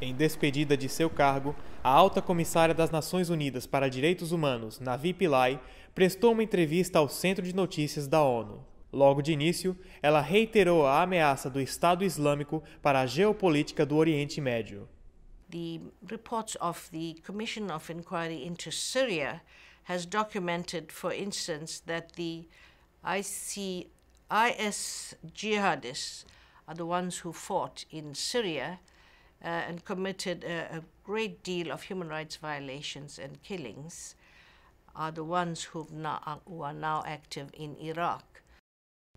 em despedida de seu cargo, a alta comissária das Nações Unidas para Direitos Humanos, Navi Pillai, prestou uma entrevista ao Centro de Notícias da ONU. Logo de início, ela reiterou a ameaça do Estado Islâmico para a geopolítica do Oriente Médio. The reports of the Commission of Inquiry into Syria has documented, for instance, that the IC, IS jihadists are the ones who fought in Syria Uh, and committed a, a great deal of human rights violations and killings are the ones not, uh, who are now active in Iraq.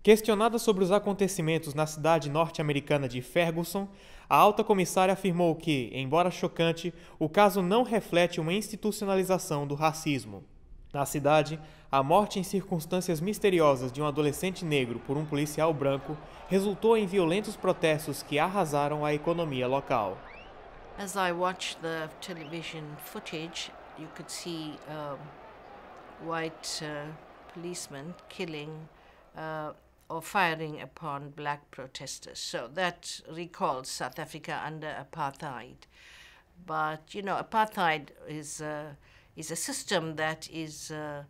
Questionada sobre os acontecimentos na cidade norte-americana de Ferguson, a alta comissária afirmou que, embora chocante, o caso não reflete uma institucionalização do racismo. Na cidade, a morte em circunstâncias misteriosas de um adolescente negro por um policial branco resultou em violentos protestos que arrasaram a economia local. As I watched the television footage, you could see um, white uh, policemen killing uh, or firing upon black protesters. So that recalls South Africa under apartheid. But you know, apartheid is uh, is a system that is uh,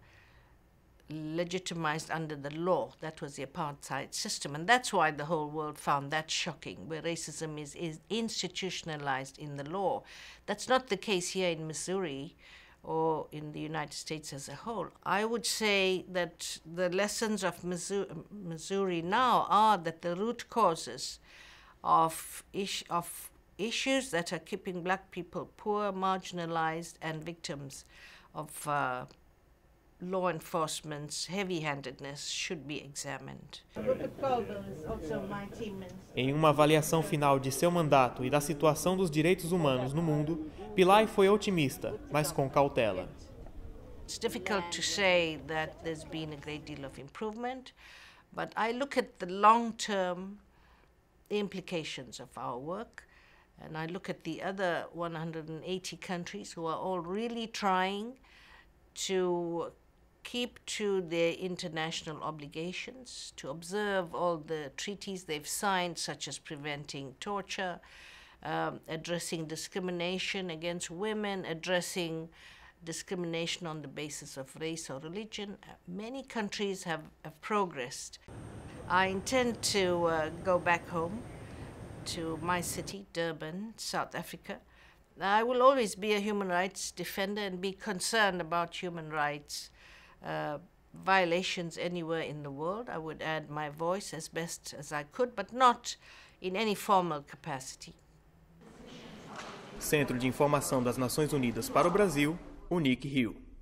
legitimized under the law. That was the apartheid system. And that's why the whole world found that shocking, where racism is, is institutionalized in the law. That's not the case here in Missouri or in the United States as a whole. I would say that the lessons of Missouri, Missouri now are that the root causes of, ish, of issues that are keeping black people poor, marginalized, and victims of uh, law enforcement's heavy-handedness should be examined. Em uma avaliação final de seu mandato e da situação dos direitos humanos no mundo, Pillai foi otimista, mas com cautela. It's difficult to say that there's been a great deal of improvement, but I look at the long-term implications of our work and I look at the other 180 countries who are all really trying to keep to their international obligations, to observe all the treaties they've signed, such as preventing torture, um, addressing discrimination against women, addressing discrimination on the basis of race or religion. Uh, many countries have, have progressed. I intend to uh, go back home to my city, Durban, South Africa. I will always be a human rights defender and be concerned about human rights uh, violations anywhere in the world. I would add my voice as best as I could, but not in any formal capacity. Centro de Informação das Nações Unidas para o Brasil, Unic Rio.